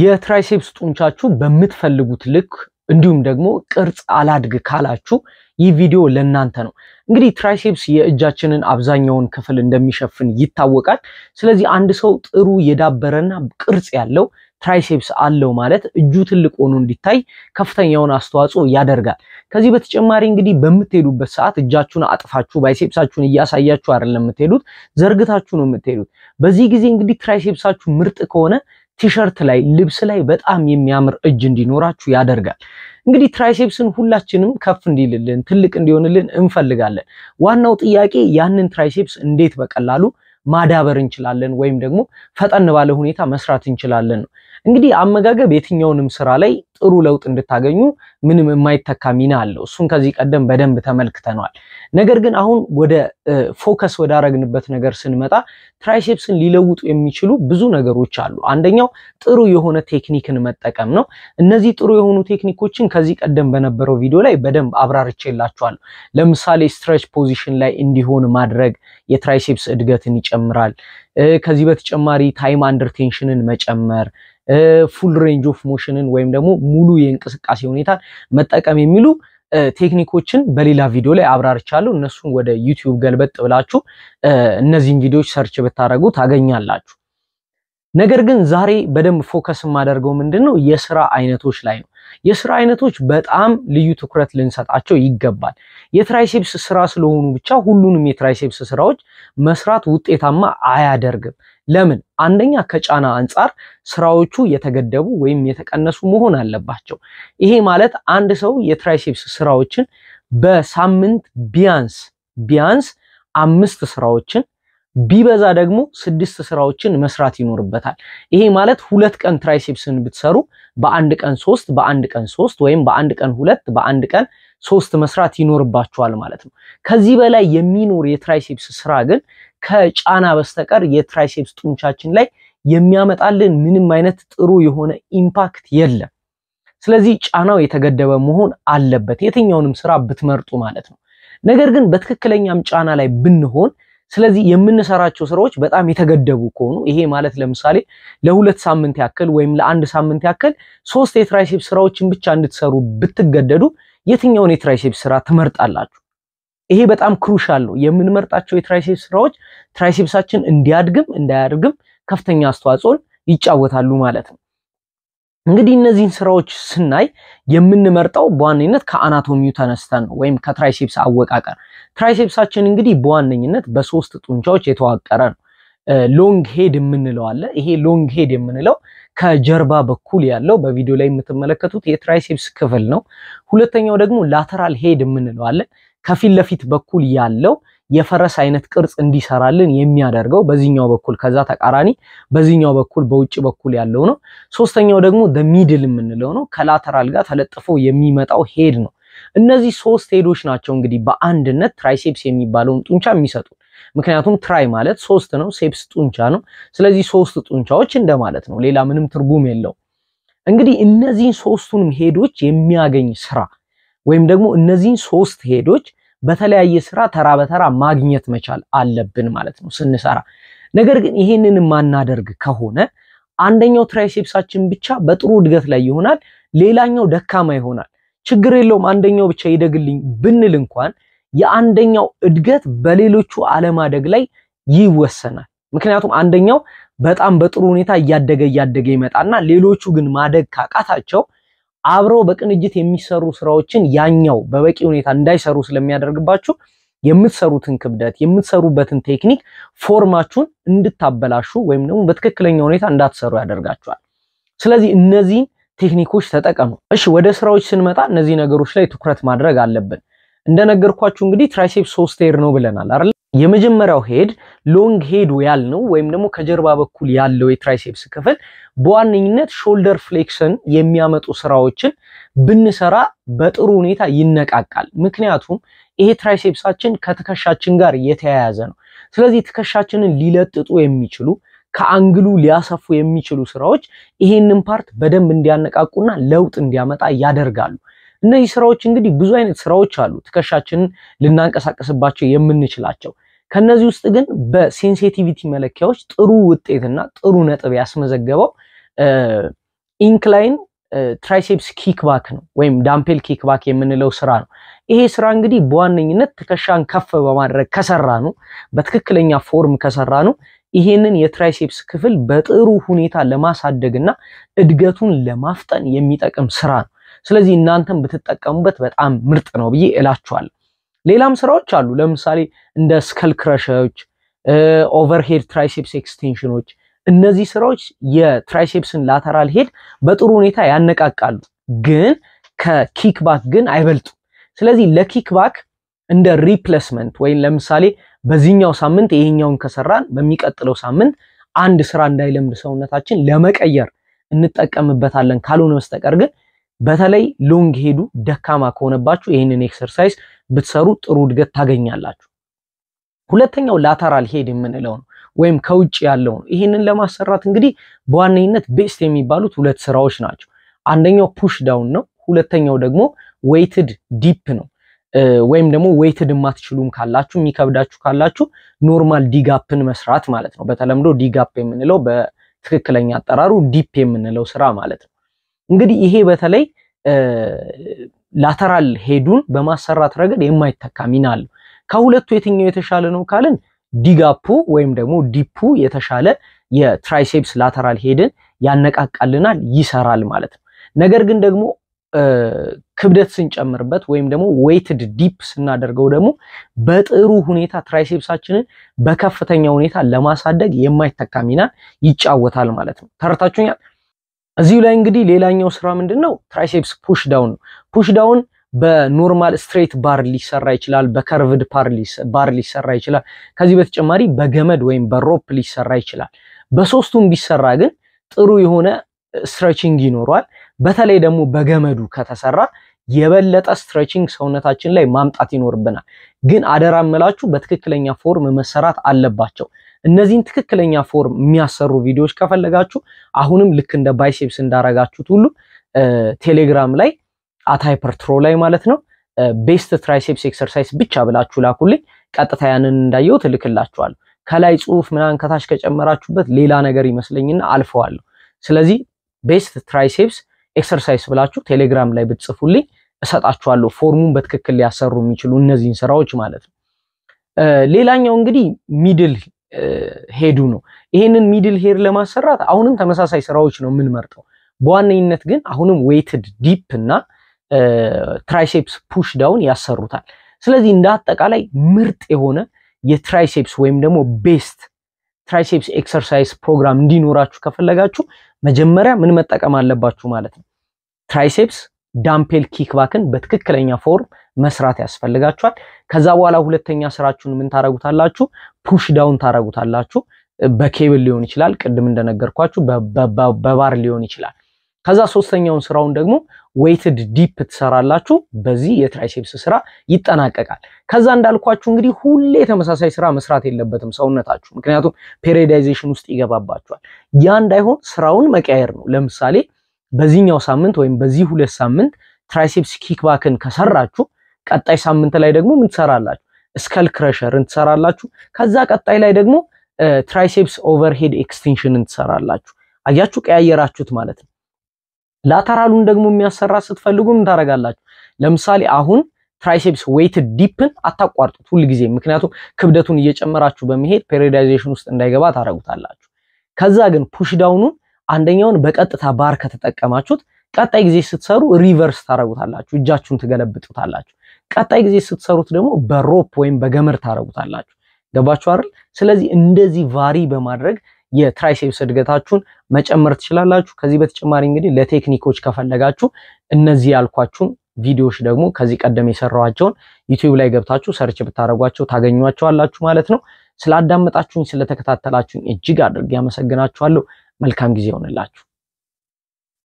የትራይሴፕስ ጡንቻችሁ በምትፈልጉት ልክ እንዲሁም ደግሞ ቅርጽ አላድግ ካላችሁ ይህ ቪዲዮ ለእናንተ ነው። እንግዲህ ትራይሴፕስ የእጃችንን አብዛኛውን ክፍል እንደሚሸፍን ይታወቃል። ስለዚህ አንድ ሰው ጥሩ የዳበረና ቅርጽ ያለው ትራይሴፕስ አለው ማለት እጁ ትልቅ ሆኖ እንዲታይ ከፍተኛውን አስተዋጽኦ ያደርጋል። ከዚህ በተጨማሪ እንግዲህ በምትሄዱበት ሰዓት እጃችሁን አጥፋችሁ ባይሴፕሳችሁን እያሳያችሁ አይደለም የምትሄዱት፣ ዘርግታችሁ ነው የምትሄዱት። በዚህ ጊዜ እንግዲህ ትራይሴፕሳችሁ ምርጥ ከሆነ ቲሸርት ላይ ልብስ ላይ በጣም የሚያምር እጅ እንዲኖራችሁ ያደርጋል። እንግዲህ ትራይሴፕስን ሁላችንም ከፍ እንዲልልን ትልቅ እንዲሆንልን እንፈልጋለን። ዋናው ጥያቄ ያንን ትራይሴፕስ እንዴት በቀላሉ ማዳበር እንችላለን ወይም ደግሞ ፈጠን ባለ ሁኔታ መስራት እንችላለን ነው። እንግዲህ አመጋገብ የትኛውንም ስራ ላይ ጥሩ ለውጥ እንድታገኙ ምንም የማይተካ ሚና አለው። እሱን ከዚህ ቀደም በደንብ ተመልክተነዋል። ነገር ግን አሁን ወደ ፎከስ ወዳረግንበት ነገር ስንመጣ ትራይሴፕስን ሊለውጡ የሚችሉ ብዙ ነገሮች አሉ። አንደኛው ጥሩ የሆነ ቴክኒክን መጠቀም ነው። እነዚህ ጥሩ የሆኑ ቴክኒኮችን ከዚህ ቀደም በነበረው ቪዲዮ ላይ በደንብ አብራርቼላችኋለሁ። ለምሳሌ ስትረች ፖዚሽን ላይ እንዲሆን ማድረግ የትራይሴፕስ እድገትን ይጨምራል። ከዚህ በተጨማሪ ታይም አንደር ቴንሽንን መጨመር ፉል ሬንጅ ኦፍ ሞሽንን ወይም ደግሞ ሙሉ የእንቅስቃሴ ሁኔታን መጠቀም የሚሉ ቴክኒኮችን በሌላ ቪዲዮ ላይ አብራርቻለሁ። እነሱን ወደ ዩቲዩብ ገልበጥ ብላችሁ እነዚህን ቪዲዮዎች ሰርች ብታደርጉ ታገኛላችሁ። ነገር ግን ዛሬ በደንብ ፎከስ የማደርገው ምንድን ነው የስራ አይነቶች ላይ ነው። የስራ አይነቶች በጣም ልዩ ትኩረት ልንሰጣቸው ይገባል። የትራይሴፕስ ስራ ስለሆኑ ብቻ ሁሉንም የትራይሴፕስ ስራዎች መስራት ውጤታማ አያደርግም። ለምን? አንደኛ ከጫና አንጻር ስራዎቹ የተገደቡ ወይም የተቀነሱ መሆን አለባቸው። ይሄ ማለት አንድ ሰው የትራይሴፕስ ስራዎችን በሳምንት ቢያንስ ቢያንስ አምስት ስራዎችን ቢበዛ ደግሞ ስድስት ስራዎችን መስራት ይኖርበታል። ይሄ ማለት ሁለት ቀን ትራይሴፕስን ብትሰሩ በአንድ ቀን ሶስት በአንድ ቀን ሶስት ወይም በአንድ ቀን ሁለት በአንድ ቀን ሶስት መስራት ይኖርባችኋል ማለት ነው። ከዚህ በላይ የሚኖር የትራይሴፕስ ስራ ግን ከጫና በስተቀር የትራይሴፕስ ጡንቻችን ላይ የሚያመጣልን ምንም አይነት ጥሩ የሆነ ኢምፓክት የለም። ስለዚህ ጫናው የተገደበ መሆን አለበት፣ የትኛውንም ስራ ብትመርጡ ማለት ነው። ነገር ግን በትክክለኛም ጫና ላይ ብንሆን ስለዚህ የምንሰራቸው ስራዎች በጣም የተገደቡ ከሆኑ ይሄ ማለት ለምሳሌ ለሁለት ሳምንት ያክል ወይም ለአንድ ሳምንት ያክል ሶስት የትራይሴፕስ ስራዎችን ብቻ እንድትሰሩ ብትገደዱ የትኛውን የትራይሴፕስ ስራ ትመርጣላችሁ? ይሄ በጣም ክሩሻል ነው። የምንመርጣቸው የትራይሴፕስ ስራዎች ትራይሴፕሳችን እንዲያድግም እንዳያድግም ከፍተኛ አስተዋጽኦን ይጫወታሉ ማለት ነው። እንግዲህ እነዚህን ስራዎች ስናይ የምንመርጠው በዋነኝነት ከአናቶሚው ተነስተን ነው፣ ወይም ከትራይሴፕስ አወቃቀር። ትራይሴፕሳችን እንግዲህ በዋነኝነት በሶስት ጡንቻዎች የተዋቀረ ነው። ሎንግ ሄድ የምንለው አለ። ይሄ ሎንግ ሄድ የምንለው ከጀርባ በኩል ያለው በቪዲዮ ላይ የምትመለከቱት የትራይሴፕስ ክፍል ነው። ሁለተኛው ደግሞ ላተራል ሄድ የምንለው አለ። ከፊት ለፊት በኩል ያለው የፈረስ አይነት ቅርጽ እንዲሰራልን የሚያደርገው በዚህኛው በኩል ከዛ ተቃራኒ በዚህኛው በኩል በውጭ በኩል ያለው ነው። ሶስተኛው ደግሞ ደ ሚድል የምንለው ነው። ከላተራል ጋር ተለጥፎ የሚመጣው ሄድ ነው። እነዚህ ሶስት ሄዶች ናቸው እንግዲህ በአንድነት ትራይሴፕስ የሚባለውን ጡንቻ የሚሰጡ ምክንያቱም ትራይ ማለት ሶስት ነው፣ ሴፕስ ጡንቻ ነው። ስለዚህ ሶስት ጡንቻዎች እንደማለት ነው። ሌላ ምንም ትርጉም የለው እንግዲህ እነዚህን ሶስቱንም ሄዶች የሚያገኝ ስራ ወይም ደግሞ እነዚህን ሶስት ሄዶች በተለያየ ስራ ተራ በተራ ማግኘት መቻል አለብን ማለት ነው ስንሰራ። ነገር ግን ይሄንን ማናደርግ ከሆነ አንደኛው ትራይሴፕሳችን ብቻ በጥሩ እድገት ላይ ይሆናል፣ ሌላኛው ደካማ ይሆናል። ችግር የለውም አንደኛው ብቻ ይደግልኝ ብንል እንኳን የአንደኛው እድገት በሌሎቹ አለማደግ ላይ ይወሰናል። ምክንያቱም አንደኛው በጣም በጥሩ ሁኔታ እያደገ እያደገ ይመጣና ሌሎቹ ግን ማደግ ካቃታቸው አብረው በቅንጅት የሚሰሩ ስራዎችን ያኛው በበቂ ሁኔታ እንዳይሰሩ ስለሚያደርግባችሁ የምትሰሩትን ክብደት የምትሰሩበትን ቴክኒክ ፎርማችሁን እንድታበላሹ ወይም ደግሞ በትክክለኛ ሁኔታ እንዳትሰሩ ያደርጋችኋል። ስለዚህ እነዚህን ቴክኒኮች ተጠቀሙ። እሺ፣ ወደ ስራዎች ስንመጣ እነዚህ ነገሮች ላይ ትኩረት ማድረግ አለብን። እንደነገርኳችሁ እንግዲህ ትራይሴፕ ሶስት ኤር ነው ብለናል አይደል? የመጀመሪያው ሄድ ሎንግ ሄድ ያልነው ወይም ደግሞ ከጀርባ በኩል ያለው የትራይሴፕስ ክፍል በዋነኝነት ሾልደር ፍሌክሽን የሚያመጡ ስራዎችን ብንሰራ በጥሩ ሁኔታ ይነቃቃል። ምክንያቱም ይሄ ትራይሴፕሳችን ከትከሻችን ጋር የተያያዘ ነው። ስለዚህ ትከሻችንን ሊለጥጡ የሚችሉ ከአንግሉ ሊያሰፉ የሚችሉ ስራዎች ይሄንን ፓርት በደንብ እንዲያነቃቁና ለውጥ እንዲያመጣ ያደርጋሉ። እነዚህ ስራዎች እንግዲህ ብዙ አይነት ስራዎች አሉ ትከሻችንን ልናንቀሳቀስባቸው የምንችላቸው። ከነዚህ ውስጥ ግን በሴንሲቲቪቲ መለኪያዎች ጥሩ ውጤትና ጥሩ ነጥብ ያስመዘገበው ኢንክላይን ትራይሴፕስ ኪክባክ ነው ወይም ዳምፔል ኪክባክ የምንለው ስራ ነው። ይሄ ስራ እንግዲህ በዋነኝነት ትከሻን ከፍ በማድረግ ከሰራ ነው፣ በትክክለኛ ፎርም ከሰራ ነው ይሄንን የትራይሴፕስ ክፍል በጥሩ ሁኔታ ለማሳደግና እድገቱን ለማፍጠን የሚጠቅም ስራ ነው። ስለዚህ እናንተም ብትጠቀሙበት በጣም ምርጥ ነው ብዬ እላችኋለሁ። ሌላም ስራዎች አሉ። ለምሳሌ እንደ ስከል ክረሸሮች፣ ኦቨርሄድ ትራይሴፕስ ኤክስቴንሽኖች። እነዚህ ስራዎች የትራይሴፕስን ላተራል ሄድ በጥሩ ሁኔታ ያነቃቃሉ፣ ግን ከኪክ ባክ ግን አይበልጡም። ስለዚህ ለኪክባክ እንደ ሪፕሌስመንት ወይም ለምሳሌ በዚህኛው ሳምንት ይሄኛውን ከሰራን በሚቀጥለው ሳምንት አንድ ስራ እንዳይለምድ ሰውነታችን ለመቀየር እንጠቀምበታለን። ካልሆነ በስተቀር ግን በተለይ ሎንግ ሄዱ ደካማ ከሆነባችሁ ይህንን ኤክሰርሳይዝ ብትሰሩ ጥሩ እድገት ታገኛላችሁ። ሁለተኛው ላተራል ሄድ የምንለው ነው ወይም ከውጭ ያለው ነው። ይህንን ለማሰራት እንግዲህ በዋነኝነት ቤስት የሚባሉት ሁለት ስራዎች ናቸው። አንደኛው ፑሽ ዳውን ነው። ሁለተኛው ደግሞ ዌይትድ ዲፕ ነው። ወይም ደግሞ ዌይትድ የማትችሉም ካላችሁ የሚከብዳችሁ ካላችሁ ኖርማል ዲጋፕን መስራት ማለት ነው። በተለምዶ ዲጋፕ የምንለው በትክክለኛ አጠራሩ ዲፕ የምንለው ስራ ማለት ነው። እንግዲህ ይሄ በተለይ ላተራል ሄዱን በማሰራት ረገድ የማይተካ ሚና አለው። ከሁለቱ የትኛው የተሻለ ነው ካልን ዲጋፑ ወይም ደግሞ ዲፑ የተሻለ የትራይሴፕስ ላተራል ሄድን ያነቃቃልናል፣ ይሰራል ማለት ነው። ነገር ግን ደግሞ ክብደት ስንጨምርበት ወይም ደግሞ ዌይትድ ዲፕ ስናደርገው ደግሞ በጥሩ ሁኔታ ትራይሴፕሳችንን በከፍተኛ ሁኔታ ለማሳደግ የማይተካ ሚና ይጫወታል ማለት ነው። ተረታችሁኛል። እዚሁ ላይ እንግዲህ ሌላኛው ስራ ምንድን ነው? ትራይሴፕስ ፑሽ ዳውን ነው። ፑሽ ዳውን በኖርማል ስትሬት ባር ሊሰራ ይችላል። በከርቭድ ባር ሊሰራ ይችላል። ከዚህ በተጨማሪ በገመድ ወይም በሮፕ ሊሰራ ይችላል። በሶስቱም ቢሰራ ግን ጥሩ የሆነ ስትሬችንግ ይኖረዋል። በተለይ ደግሞ በገመዱ ከተሰራ የበለጠ ስትሬችንግ ሰውነታችን ላይ ማምጣት ይኖርብናል። ግን አደራ እምላችሁ በትክክለኛ ፎርም መሰራት አለባቸው። እነዚህን ትክክለኛ ፎርም የሚያሰሩ ቪዲዮዎች ከፈለጋችሁ አሁንም ልክ እንደ ባይሴፕስ እንዳረጋችሁት ሁሉ ቴሌግራም ላይ አታይፐር ትሮ ላይ ማለት ነው ቤስት ትራይሴፕስ ኤክሰርሳይዝ ብቻ ብላችሁ ላኩልኝ። ቀጥታ ያንን እንዳየው ትልክላችኋለሁ። ከላይ ጽሁፍ ምናምን ከታች ከጨመራችሁበት ሌላ ነገር ይመስለኝና አልፈዋለሁ። ስለዚህ ቤስት ትራይሴፕስ ኤክሰርሳይዝ ብላችሁ ቴሌግራም ላይ ብትጽፉልኝ እሰጣችኋለሁ። ፎርሙን በትክክል ሊያሰሩ የሚችሉ እነዚህን ስራዎች ማለት ነው። ሌላኛው እንግዲህ ሚድል ሄዱ ነው። ይሄንን ሚድል ሄር ለማሰራት አሁንም ተመሳሳይ ስራዎች ነው የምንመርጠው። በዋነኝነት ግን አሁንም ዌይትድ ዲፕ እና ትራይሴፕስ ፑሽ ዳውን ያሰሩታል። ስለዚህ እንደ አጠቃላይ ምርጥ የሆነ የትራይሴፕስ ወይም ደግሞ ቤስት ትራይሴፕስ ኤክሰርሳይዝ ፕሮግራም እንዲኖራችሁ ከፈለጋችሁ መጀመሪያ ምን መጠቀም አለባችሁ ማለት ነው ትራይሴፕስ ዳምፔል ኪክባክን በትክክለኛ ፎርም መስራት ያስፈልጋችኋል። ከዛ በኋላ ሁለተኛ ስራችሁን ምን ታረጉታላችሁ? ፑሽ ዳውን ታረጉታላችሁ። በኬብል ሊሆን ይችላል፣ ቅድም እንደነገርኳችሁ በባር ሊሆን ይችላል። ከዛ ሶስተኛውን ስራውን ደግሞ ዌይትድ ዲፕ ትሰራላችሁ። በዚህ የትራይሴፕስ ስራ ይጠናቀቃል። ከዛ እንዳልኳችሁ እንግዲህ ሁሌ ተመሳሳይ ስራ መስራት የለበትም ሰውነታችሁ፣ ምክንያቱም ፔሬዳይዜሽን ውስጥ ይገባባችኋል። ያ እንዳይሆን ስራውን መቀያየር ነው። ለምሳሌ በዚህኛው ሳምንት ወይም በዚህ ሁለት ሳምንት ትራይሴፕስ ኪክባክን ከሰራችሁ ቀጣይ ሳምንት ላይ ደግሞ ምን ትሰራላችሁ? ስከል ክረሸርን ትሰራላችሁ። ከዛ ቀጣይ ላይ ደግሞ ትራይሴፕስ ኦቨርሄድ ኤክስቴንሽንን ትሰራላችሁ። አያችሁ፣ ቀያየራችሁት ማለት ነው። ላተራሉን ደግሞ የሚያሰራ ስትፈልጉ ምን ታደርጋላችሁ? ለምሳሌ አሁን ትራይሴፕስ ዌይት ዲፕን አታቋርጡት ጊዜ ምክንያቱም ክብደቱን እየጨመራችሁ በመሄድ ፔሪዳይዜሽን ውስጥ እንዳይገባ ታደርጉታላችሁ። ከዛ ግን ፑሽ ዳውኑን አንደኛውን በቀጥታ ባር ከተጠቀማችሁት ቀጣይ ጊዜ ስትሰሩ ሪቨርስ ታረጉታላችሁ፣ እጃችሁን ትገለብጡታላችሁ። ቀጣይ ጊዜ ስትሰሩት ደግሞ በሮፕ ወይም በገመድ ታረጉታላችሁ። ገባችሁ አይደል? ስለዚህ እንደዚህ ቫሪ በማድረግ የትራይሴፕስ እድገታችሁን መጨመር ትችላላችሁ። ከዚህ በተጨማሪ እንግዲህ ለቴክኒኮች ከፈለጋችሁ እነዚህ ያልኳችሁን ቪዲዮዎች ደግሞ ከዚህ ቀደም የሰራኋቸውን ዩቲዩብ ላይ ገብታችሁ ሰርች ብታደረጓቸው ታገኟቸዋላችሁ ማለት ነው። ስላዳመጣችሁኝ ስለተከታተላችሁኝ እጅግ አድርጌ አመሰግናችኋለሁ። መልካም ጊዜ ይሆንላችሁ።